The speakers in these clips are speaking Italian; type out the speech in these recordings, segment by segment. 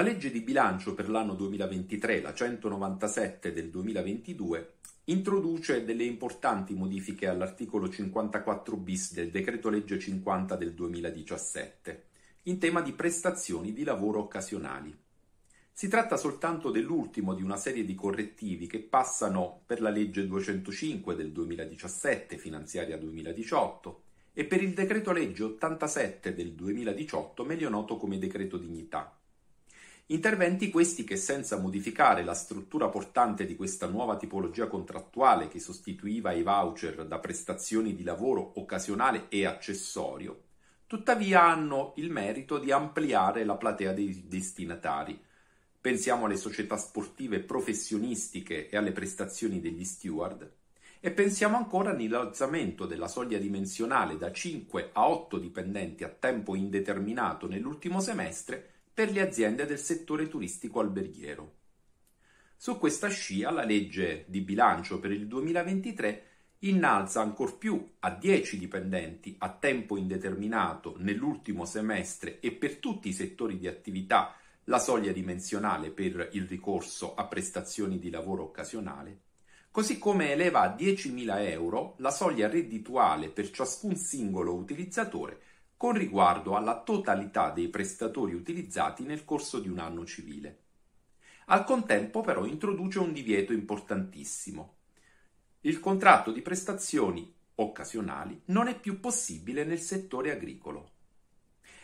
La legge di bilancio per l'anno 2023, la 197 del 2022, introduce delle importanti modifiche all'articolo 54 bis del decreto legge 50 del 2017, in tema di prestazioni di lavoro occasionali. Si tratta soltanto dell'ultimo di una serie di correttivi che passano per la legge 205 del 2017, finanziaria 2018, e per il decreto legge 87 del 2018, meglio noto come decreto dignità Interventi questi che senza modificare la struttura portante di questa nuova tipologia contrattuale che sostituiva i voucher da prestazioni di lavoro occasionale e accessorio, tuttavia hanno il merito di ampliare la platea dei destinatari. Pensiamo alle società sportive professionistiche e alle prestazioni degli steward e pensiamo ancora all'alzamento della soglia dimensionale da 5 a 8 dipendenti a tempo indeterminato nell'ultimo semestre per le aziende del settore turistico alberghiero. Su questa scia la legge di bilancio per il 2023 innalza ancor più a 10 dipendenti a tempo indeterminato nell'ultimo semestre e per tutti i settori di attività la soglia dimensionale per il ricorso a prestazioni di lavoro occasionale, così come eleva a 10.000 euro la soglia reddituale per ciascun singolo utilizzatore con riguardo alla totalità dei prestatori utilizzati nel corso di un anno civile. Al contempo però introduce un divieto importantissimo. Il contratto di prestazioni occasionali non è più possibile nel settore agricolo.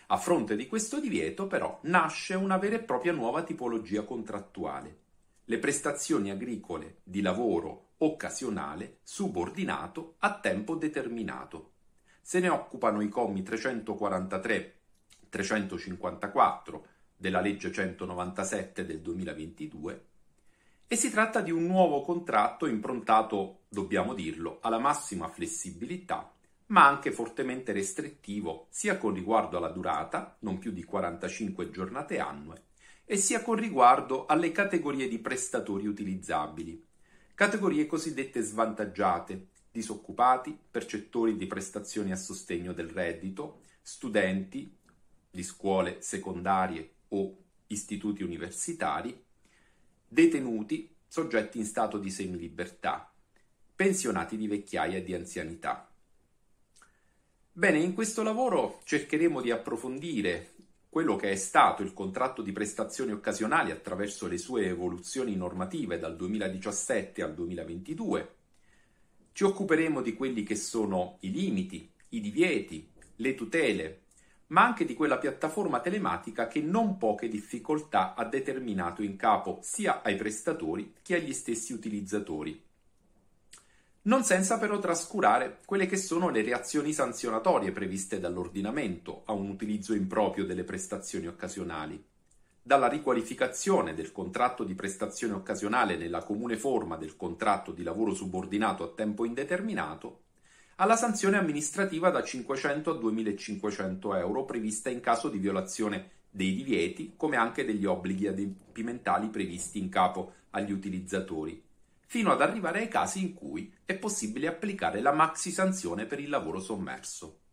A fronte di questo divieto, però, nasce una vera e propria nuova tipologia contrattuale, le prestazioni agricole di lavoro occasionale subordinato a tempo determinato se ne occupano i commi 343, 354 della legge 197 del 2022 e si tratta di un nuovo contratto improntato, dobbiamo dirlo, alla massima flessibilità, ma anche fortemente restrittivo sia con riguardo alla durata, non più di 45 giornate annue, e sia con riguardo alle categorie di prestatori utilizzabili, categorie cosiddette svantaggiate, disoccupati, percettori di prestazioni a sostegno del reddito, studenti di scuole secondarie o istituti universitari, detenuti, soggetti in stato di semilibertà, pensionati di vecchiaia e di anzianità. Bene, in questo lavoro cercheremo di approfondire quello che è stato il contratto di prestazioni occasionali attraverso le sue evoluzioni normative dal 2017 al 2022, ci occuperemo di quelli che sono i limiti, i divieti, le tutele, ma anche di quella piattaforma telematica che non poche difficoltà ha determinato in capo sia ai prestatori che agli stessi utilizzatori. Non senza però trascurare quelle che sono le reazioni sanzionatorie previste dall'ordinamento a un utilizzo improprio delle prestazioni occasionali dalla riqualificazione del contratto di prestazione occasionale nella comune forma del contratto di lavoro subordinato a tempo indeterminato alla sanzione amministrativa da 500 a 2500 euro prevista in caso di violazione dei divieti come anche degli obblighi adempimentali previsti in capo agli utilizzatori, fino ad arrivare ai casi in cui è possibile applicare la maxi sanzione per il lavoro sommerso.